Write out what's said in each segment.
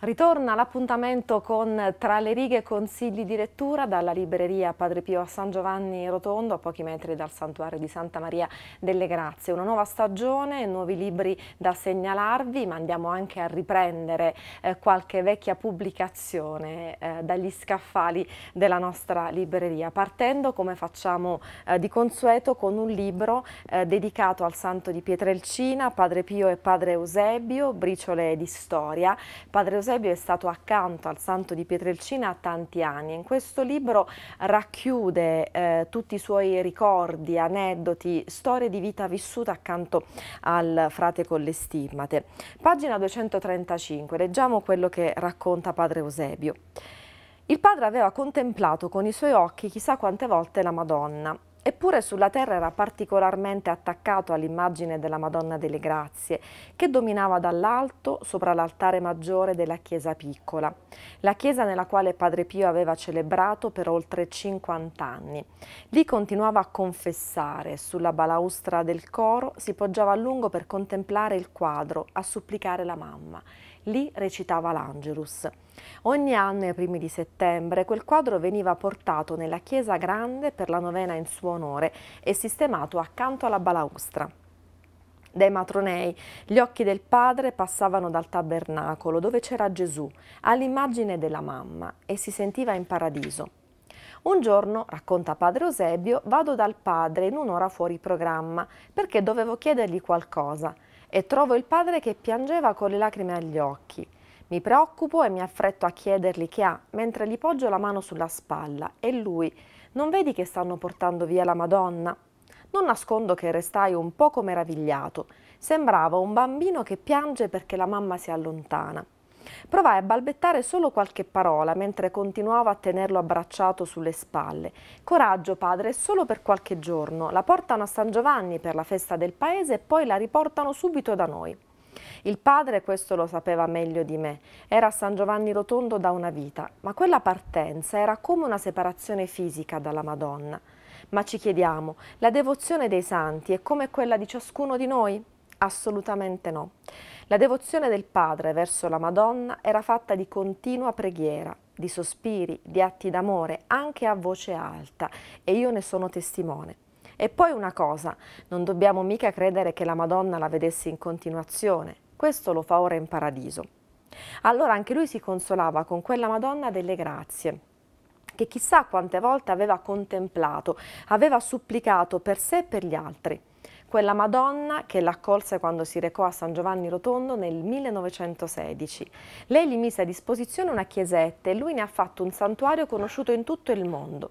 Ritorna l'appuntamento con Tra le righe consigli di lettura dalla libreria Padre Pio a San Giovanni Rotondo a pochi metri dal santuario di Santa Maria delle Grazie. Una nuova stagione, nuovi libri da segnalarvi ma andiamo anche a riprendere eh, qualche vecchia pubblicazione eh, dagli scaffali della nostra libreria partendo come facciamo eh, di consueto con un libro eh, dedicato al santo di Pietrelcina, Padre Pio e Padre Eusebio, briciole di storia. Padre Eusebio Eusebio è stato accanto al santo di Pietrelcina tanti anni. In questo libro racchiude eh, tutti i suoi ricordi, aneddoti, storie di vita vissuta accanto al frate con le stimmate. Pagina 235, leggiamo quello che racconta padre Eusebio. Il padre aveva contemplato con i suoi occhi chissà quante volte la Madonna Eppure sulla terra era particolarmente attaccato all'immagine della Madonna delle Grazie, che dominava dall'alto sopra l'altare maggiore della chiesa piccola, la chiesa nella quale Padre Pio aveva celebrato per oltre 50 anni. Lì continuava a confessare, sulla balaustra del coro si poggiava a lungo per contemplare il quadro, a supplicare la mamma. Lì recitava l'Angelus. Ogni anno, ai primi di settembre, quel quadro veniva portato nella chiesa grande per la novena in suo onore e sistemato accanto alla balaustra. Dai matronei, gli occhi del padre passavano dal tabernacolo dove c'era Gesù all'immagine della mamma e si sentiva in paradiso. Un giorno, racconta padre Eusebio, vado dal padre in un'ora fuori programma perché dovevo chiedergli qualcosa e trovo il padre che piangeva con le lacrime agli occhi. Mi preoccupo e mi affretto a chiedergli che ha, mentre gli poggio la mano sulla spalla e lui, non vedi che stanno portando via la Madonna? Non nascondo che restai un poco meravigliato. Sembrava un bambino che piange perché la mamma si allontana. Provai a balbettare solo qualche parola mentre continuavo a tenerlo abbracciato sulle spalle. Coraggio, padre, solo per qualche giorno. La portano a San Giovanni per la festa del paese e poi la riportano subito da noi. Il padre questo lo sapeva meglio di me, era a San Giovanni Rotondo da una vita, ma quella partenza era come una separazione fisica dalla Madonna. Ma ci chiediamo, la devozione dei santi è come quella di ciascuno di noi? Assolutamente no. La devozione del padre verso la Madonna era fatta di continua preghiera, di sospiri, di atti d'amore, anche a voce alta, e io ne sono testimone. E poi una cosa, non dobbiamo mica credere che la Madonna la vedesse in continuazione, questo lo fa ora in paradiso. Allora anche lui si consolava con quella Madonna delle grazie, che chissà quante volte aveva contemplato, aveva supplicato per sé e per gli altri quella Madonna che l'accolse quando si recò a San Giovanni Rotondo nel 1916. Lei gli mise a disposizione una chiesetta e lui ne ha fatto un santuario conosciuto in tutto il mondo.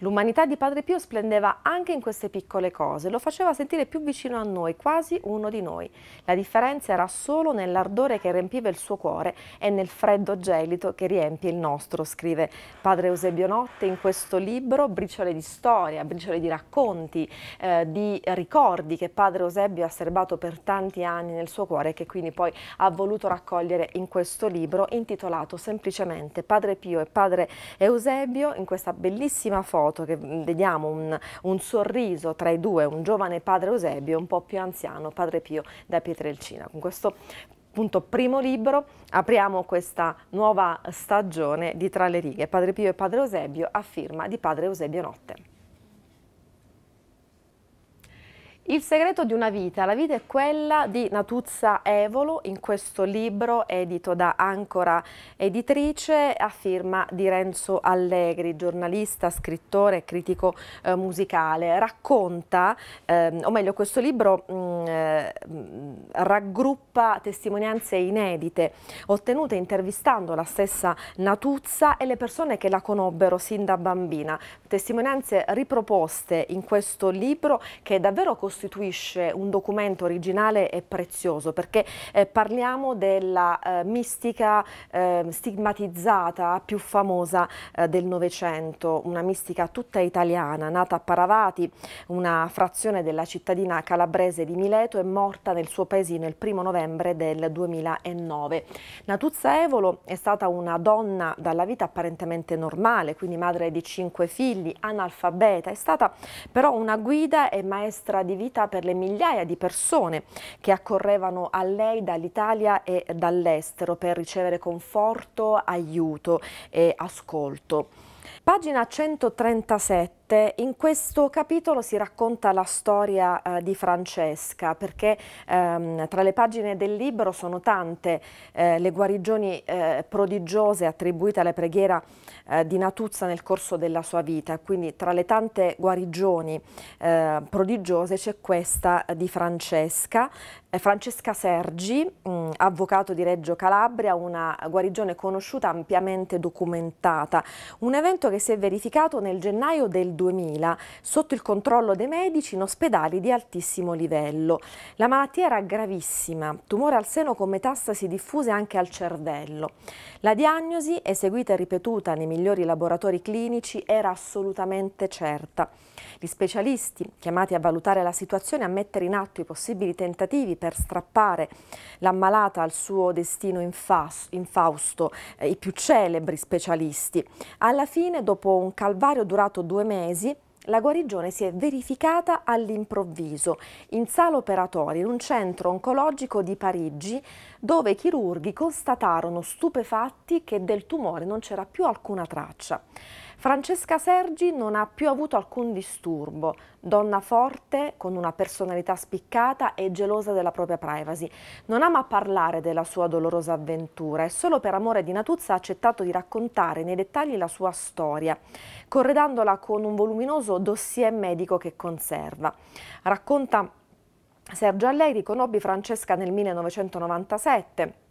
L'umanità di Padre Pio splendeva anche in queste piccole cose, lo faceva sentire più vicino a noi, quasi uno di noi. La differenza era solo nell'ardore che riempiva il suo cuore e nel freddo gelito che riempie il nostro, scrive Padre Eusebio Notte in questo libro briciole di storia, briciole di racconti, eh, di ricordi che Padre Eusebio ha serbato per tanti anni nel suo cuore e che quindi poi ha voluto raccogliere in questo libro intitolato semplicemente Padre Pio e Padre Eusebio in questa bellissima foto foto che vediamo un, un sorriso tra i due, un giovane padre Eusebio e un po' più anziano padre Pio da Pietrelcina. Con questo appunto primo libro apriamo questa nuova stagione di Tra le righe, Padre Pio e Padre Eusebio a firma di Padre Eusebio Notte. Il segreto di una vita, la vita è quella di Natuzza Evolo, in questo libro edito da Ancora Editrice a firma di Renzo Allegri, giornalista, scrittore e critico eh, musicale. Racconta, eh, o meglio questo libro mh, mm, eh, raggruppa testimonianze inedite ottenute intervistando la stessa Natuzza e le persone che la conobbero sin da bambina. Testimonianze riproposte in questo libro che è davvero costruito costituisce un documento originale e prezioso perché eh, parliamo della eh, mistica eh, stigmatizzata più famosa eh, del Novecento, una mistica tutta italiana, nata a Paravati, una frazione della cittadina calabrese di Mileto e morta nel suo paesino il primo novembre del 2009. Natuzza Evolo è stata una donna dalla vita apparentemente normale, quindi madre di cinque figli, analfabeta, è stata però una guida e maestra di vita vita per le migliaia di persone che accorrevano a lei dall'Italia e dall'estero per ricevere conforto, aiuto e ascolto. Pagina 137, in questo capitolo si racconta la storia eh, di Francesca perché ehm, tra le pagine del libro sono tante eh, le guarigioni eh, prodigiose attribuite alla preghiera eh, di Natuzza nel corso della sua vita, quindi tra le tante guarigioni eh, prodigiose c'è questa eh, di Francesca Francesca Sergi, mm, avvocato di Reggio Calabria, una guarigione conosciuta ampiamente documentata. Un evento che si è verificato nel gennaio del 2000 sotto il controllo dei medici in ospedali di altissimo livello. La malattia era gravissima, tumore al seno con metastasi diffuse anche al cervello. La diagnosi, eseguita e ripetuta nei migliori laboratori clinici, era assolutamente certa. Gli specialisti, chiamati a valutare la situazione e a mettere in atto i possibili tentativi per strappare l'ammalata al suo destino infausto, eh, i più celebri specialisti. Alla fine, dopo un calvario durato due mesi, la guarigione si è verificata all'improvviso in sala operatoria in un centro oncologico di Parigi dove i chirurghi constatarono stupefatti che del tumore non c'era più alcuna traccia. Francesca Sergi non ha più avuto alcun disturbo, donna forte, con una personalità spiccata e gelosa della propria privacy. Non ama parlare della sua dolorosa avventura e solo per amore di Natuzza ha accettato di raccontare nei dettagli la sua storia, corredandola con un voluminoso dossier medico che conserva. Racconta Sergio Allegri conobbi Francesca nel 1997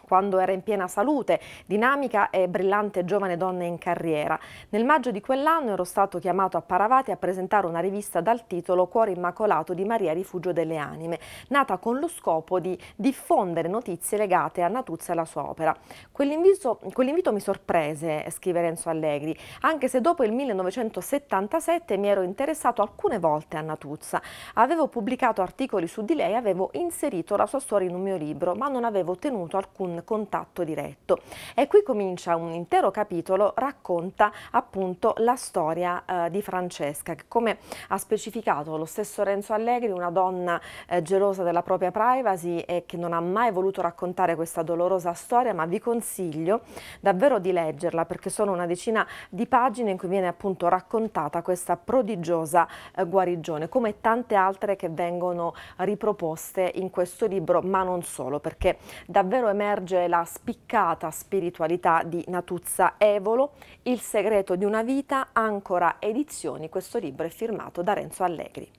quando era in piena salute, dinamica e brillante giovane donna in carriera. Nel maggio di quell'anno ero stato chiamato a Paravati a presentare una rivista dal titolo Cuore Immacolato di Maria Rifugio delle Anime, nata con lo scopo di diffondere notizie legate a Natuzza e la sua opera. Quell'invito quell mi sorprese, scrive Renzo Allegri, anche se dopo il 1977 mi ero interessato alcune volte a Natuzza. Avevo pubblicato articoli su di lei, avevo inserito la sua storia in un mio libro, ma non avevo ottenuto alcun alcun contatto diretto. E qui comincia un intero capitolo, racconta appunto la storia eh, di Francesca, che come ha specificato lo stesso Renzo Allegri, una donna eh, gelosa della propria privacy e che non ha mai voluto raccontare questa dolorosa storia, ma vi consiglio davvero di leggerla perché sono una decina di pagine in cui viene appunto raccontata questa prodigiosa eh, guarigione, come tante altre che vengono riproposte in questo libro, ma non solo, perché davvero emerge emerge la spiccata spiritualità di Natuzza Evolo, Il segreto di una vita, Ancora Edizioni. Questo libro è firmato da Renzo Allegri.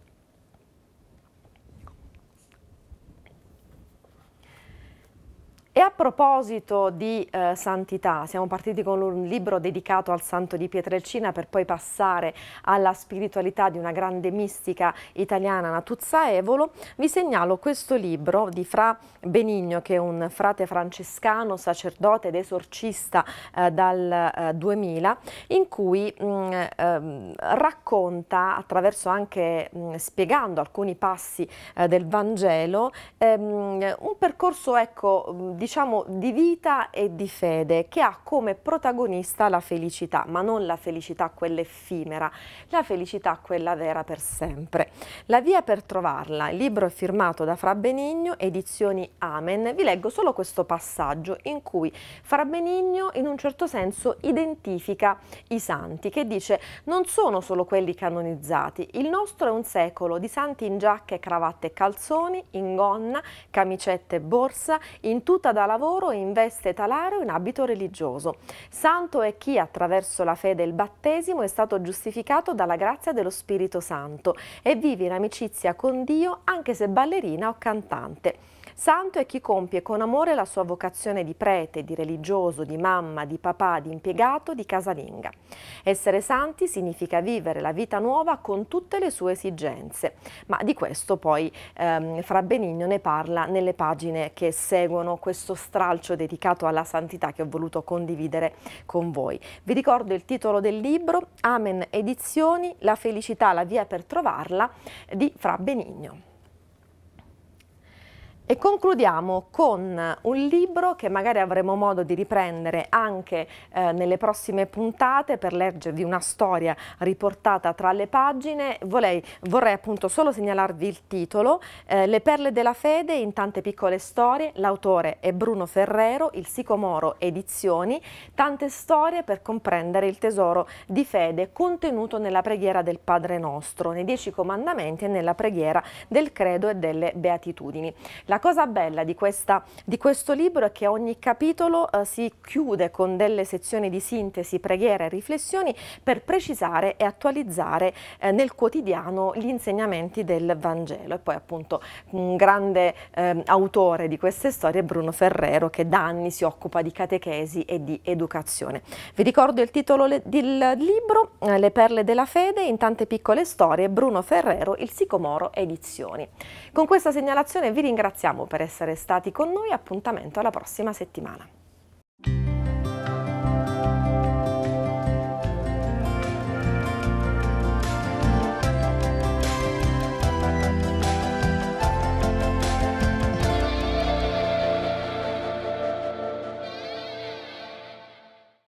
E a proposito di eh, santità, siamo partiti con un libro dedicato al santo di Pietrelcina per poi passare alla spiritualità di una grande mistica italiana, Natuzza Evolo. Vi segnalo questo libro di Fra Benigno, che è un frate francescano, sacerdote ed esorcista eh, dal eh, 2000, in cui mh, mm, ehm, racconta, attraverso anche mh, mm, spiegando alcuni passi eh, del Vangelo, mh, ehm, un percorso ecco, di diciamo di vita e di fede che ha come protagonista la felicità, ma non la felicità quella effimera, la felicità quella vera per sempre. La via per trovarla, il libro è firmato da Fra Benigno, edizioni Amen. Vi leggo solo questo passaggio in cui Fra Benigno in un certo senso identifica i santi che dice non sono solo quelli canonizzati, il nostro è un secolo di santi in giacche, cravatte e calzoni, in gonna, camicette e borsa, in tuta da lavoro e investe Talaro in abito religioso. Santo è chi attraverso la fede e il battesimo è stato giustificato dalla grazia dello Spirito Santo e vive in amicizia con Dio anche se ballerina o cantante. Santo è chi compie con amore la sua vocazione di prete, di religioso, di mamma, di papà, di impiegato, di casalinga. Essere santi significa vivere la vita nuova con tutte le sue esigenze, ma di questo poi ehm, Fra Benigno ne parla nelle pagine che seguono questo stralcio dedicato alla santità che ho voluto condividere con voi. Vi ricordo il titolo del libro, Amen Edizioni, la felicità, la via per trovarla, di Fra Benigno. E concludiamo con un libro che magari avremo modo di riprendere anche eh, nelle prossime puntate per leggervi una storia riportata tra le pagine. Volei, vorrei appunto solo segnalarvi il titolo, eh, Le perle della fede in tante piccole storie, l'autore è Bruno Ferrero, il Sicomoro Edizioni, tante storie per comprendere il tesoro di fede contenuto nella preghiera del Padre Nostro, nei Dieci Comandamenti e nella preghiera del Credo e delle Beatitudini. La la cosa bella di, questa, di questo libro è che ogni capitolo eh, si chiude con delle sezioni di sintesi, preghiere e riflessioni per precisare e attualizzare eh, nel quotidiano gli insegnamenti del Vangelo. E poi appunto un grande eh, autore di queste storie è Bruno Ferrero che da anni si occupa di catechesi e di educazione. Vi ricordo il titolo le, del libro, eh, Le perle della fede in tante piccole storie, Bruno Ferrero, il Sicomoro Edizioni. Con questa segnalazione vi ringrazio ringraziamo per essere stati con noi, appuntamento alla prossima settimana.